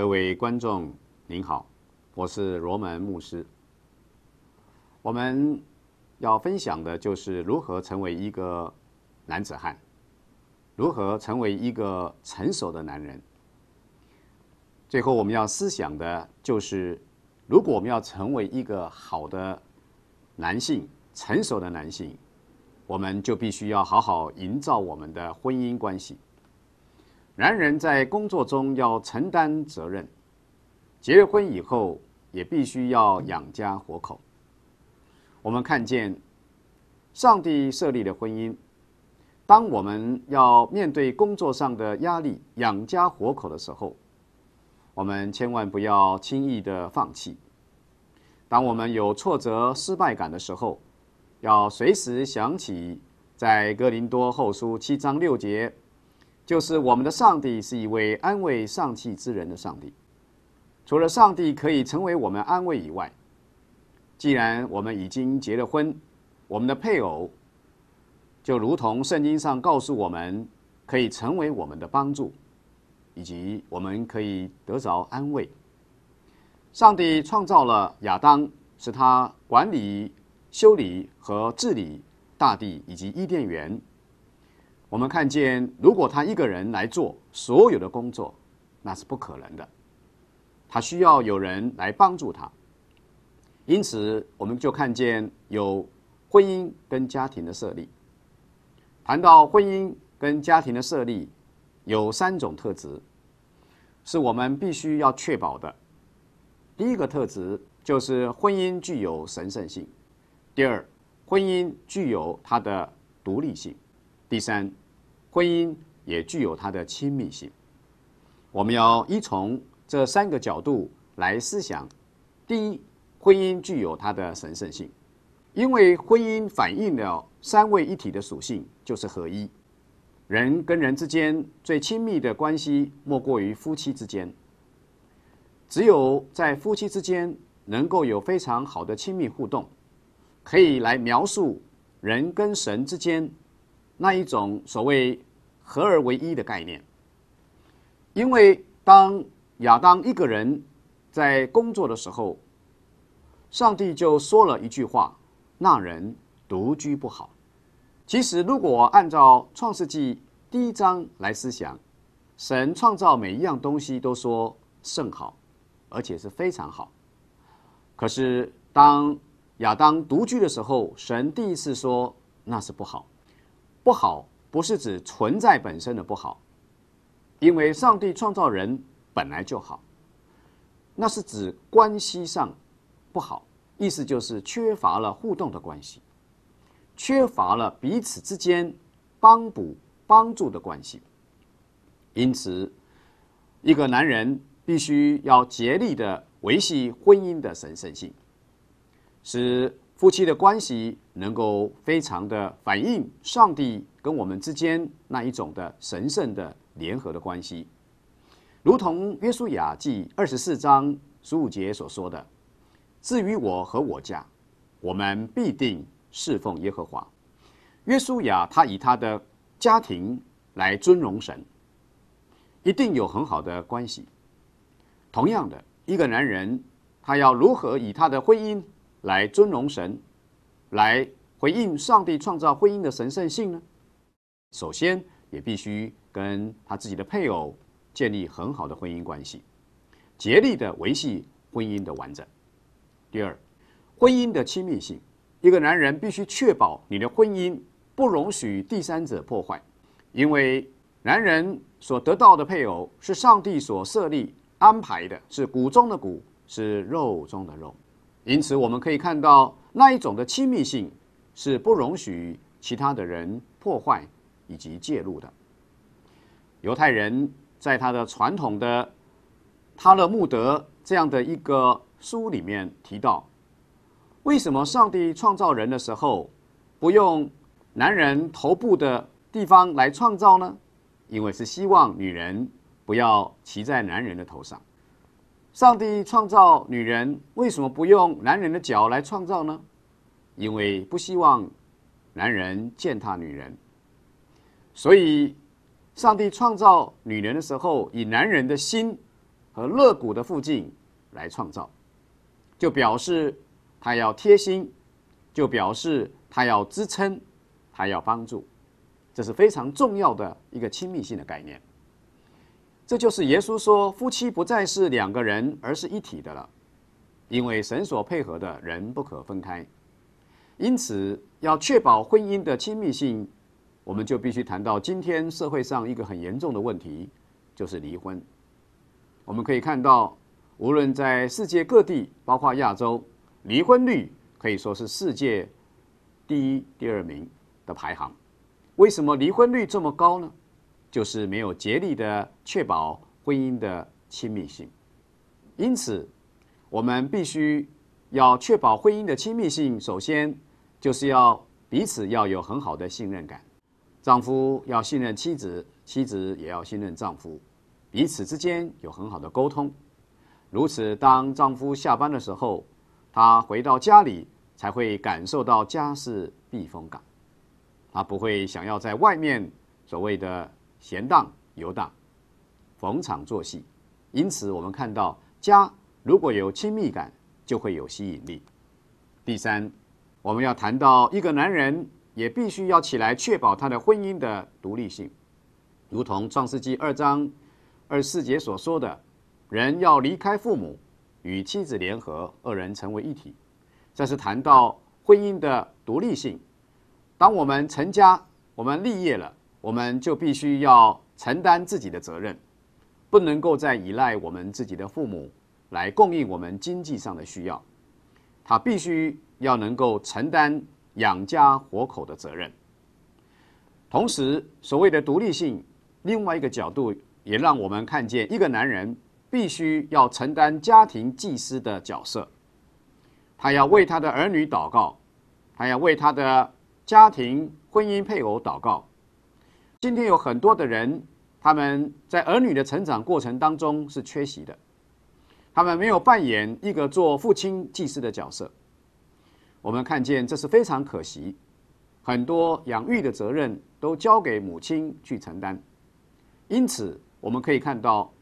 各位观众，您好，我是罗门牧师。我们要分享的就是如何成为一个男子汉，如何成为一个成熟的男人。最后，我们要思想的就是，如果我们要成为一个好的男性、成熟的男性，我们就必须要好好营造我们的婚姻关系。男人在工作中要承担责任，结婚以后也必须要养家活口。我们看见上帝设立的婚姻，当我们要面对工作上的压力、养家活口的时候，我们千万不要轻易的放弃。当我们有挫折、失败感的时候，要随时想起在哥林多后书七章六节。就是我们的上帝是一位安慰丧气之人的上帝。除了上帝可以成为我们安慰以外，既然我们已经结了婚，我们的配偶就如同圣经上告诉我们可以成为我们的帮助，以及我们可以得着安慰。上帝创造了亚当，使他管理、修理和治理大地以及伊甸园。我们看见，如果他一个人来做所有的工作，那是不可能的。他需要有人来帮助他。因此，我们就看见有婚姻跟家庭的设立。谈到婚姻跟家庭的设立，有三种特质，是我们必须要确保的。第一个特质就是婚姻具有神圣性；第二，婚姻具有它的独立性；第三。婚姻也具有它的亲密性，我们要依从这三个角度来思想。第一，婚姻具有它的神圣性，因为婚姻反映了三位一体的属性，就是合一。人跟人之间最亲密的关系莫过于夫妻之间。只有在夫妻之间能够有非常好的亲密互动，可以来描述人跟神之间。那一种所谓合而为一的概念，因为当亚当一个人在工作的时候，上帝就说了一句话：“那人独居不好。”其实，如果按照《创世纪》第一章来思想，神创造每一样东西都说甚好，而且是非常好。可是，当亚当独居的时候，神第一次说那是不好。不好，不是指存在本身的不好，因为上帝创造人本来就好。那是指关系上不好，意思就是缺乏了互动的关系，缺乏了彼此之间帮补帮助的关系。因此，一个男人必须要竭力的维系婚姻的神圣性，使。夫妻的关系能够非常的反映上帝跟我们之间那一种的神圣的联合的关系，如同约书亚记二十四章十五节所说的：“至于我和我家，我们必定侍奉耶和华。”约书亚他以他的家庭来尊荣神，一定有很好的关系。同样的，一个男人他要如何以他的婚姻？来尊荣神，来回应上帝创造婚姻的神圣性呢？首先，也必须跟他自己的配偶建立很好的婚姻关系，竭力的维系婚姻的完整。第二，婚姻的亲密性，一个男人必须确保你的婚姻不容许第三者破坏，因为男人所得到的配偶是上帝所设立安排的，是骨中的骨，是肉中的肉。因此，我们可以看到那一种的亲密性是不容许其他的人破坏以及介入的。犹太人在他的传统的《他勒穆德》这样的一个书里面提到，为什么上帝创造人的时候不用男人头部的地方来创造呢？因为是希望女人不要骑在男人的头上。上帝创造女人，为什么不用男人的脚来创造呢？因为不希望男人践踏女人，所以上帝创造女人的时候，以男人的心和肋骨的附近来创造，就表示他要贴心，就表示他要支撑，他要帮助，这是非常重要的一个亲密性的概念。这就是耶稣说，夫妻不再是两个人，而是一体的了。因为神所配合的人不可分开。因此，要确保婚姻的亲密性，我们就必须谈到今天社会上一个很严重的问题，就是离婚。我们可以看到，无论在世界各地，包括亚洲，离婚率可以说是世界第一、第二名的排行。为什么离婚率这么高呢？就是没有竭力的确保婚姻的亲密性，因此我们必须要确保婚姻的亲密性。首先就是要彼此要有很好的信任感，丈夫要信任妻子，妻子也要信任丈夫，彼此之间有很好的沟通。如此，当丈夫下班的时候，他回到家里才会感受到家是避风港，他不会想要在外面所谓的。闲荡游荡，逢场作戏，因此我们看到家如果有亲密感，就会有吸引力。第三，我们要谈到一个男人也必须要起来确保他的婚姻的独立性，如同创世纪二章二十四节所说的，人要离开父母，与妻子联合，二人成为一体。这是谈到婚姻的独立性。当我们成家，我们立业了。我们就必须要承担自己的责任，不能够再依赖我们自己的父母来供应我们经济上的需要。他必须要能够承担养家活口的责任。同时，所谓的独立性，另外一个角度也让我们看见，一个男人必须要承担家庭祭司的角色。他要为他的儿女祷告，他要为他的家庭、婚姻、配偶祷告。今天有很多的人，他们在儿女的成长过程当中是缺席的，他们没有扮演一个做父亲祭司的角色。我们看见这是非常可惜，很多养育的责任都交给母亲去承担。因此，我们可以看到，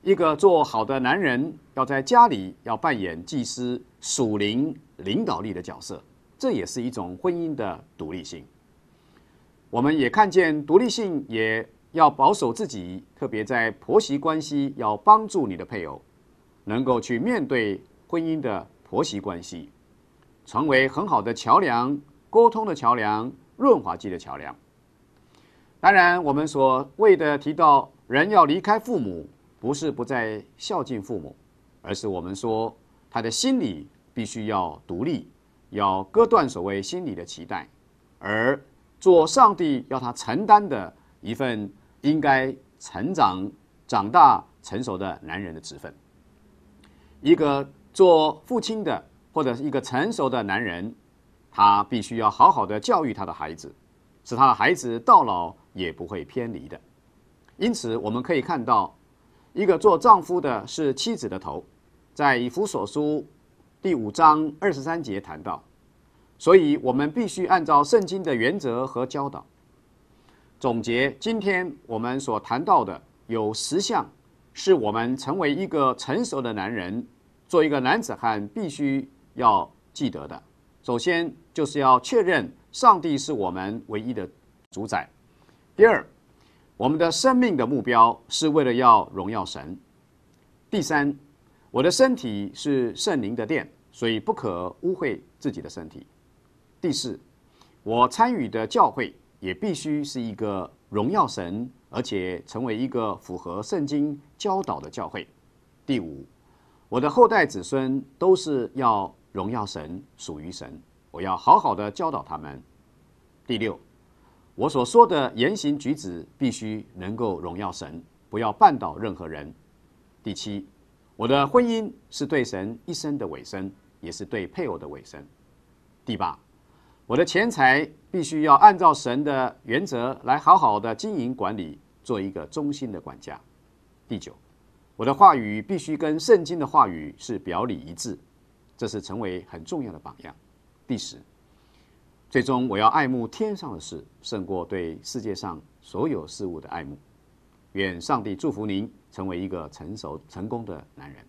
一个做好的男人要在家里要扮演祭司、属灵、领导力的角色，这也是一种婚姻的独立性。我们也看见独立性，也要保守自己，特别在婆媳关系，要帮助你的配偶，能够去面对婚姻的婆媳关系，成为很好的桥梁、沟通的桥梁、润滑剂的桥梁。当然，我们所谓的提到人要离开父母，不是不再孝敬父母，而是我们说他的心理必须要独立，要割断所谓心理的期待，而。做上帝要他承担的一份应该成长、长大、成熟的男人的职分。一个做父亲的或者一个成熟的男人，他必须要好好的教育他的孩子，使他的孩子到老也不会偏离的。因此，我们可以看到，一个做丈夫的是妻子的头，在以弗所书第五章二十三节谈到。所以，我们必须按照圣经的原则和教导。总结今天我们所谈到的有十项，是我们成为一个成熟的男人、做一个男子汉必须要记得的。首先，就是要确认上帝是我们唯一的主宰；第二，我们的生命的目标是为了要荣耀神；第三，我的身体是圣灵的殿，所以不可污秽自己的身体。第四，我参与的教会也必须是一个荣耀神，而且成为一个符合圣经教导的教会。第五，我的后代子孙都是要荣耀神、属于神，我要好好的教导他们。第六，我所说的言行举止必须能够荣耀神，不要绊倒任何人。第七，我的婚姻是对神一生的尾声，也是对配偶的尾声。第八。我的钱财必须要按照神的原则来好好的经营管理，做一个忠心的管家。第九，我的话语必须跟圣经的话语是表里一致，这是成为很重要的榜样。第十，最终我要爱慕天上的事，胜过对世界上所有事物的爱慕。愿上帝祝福您，成为一个成熟成功的男人。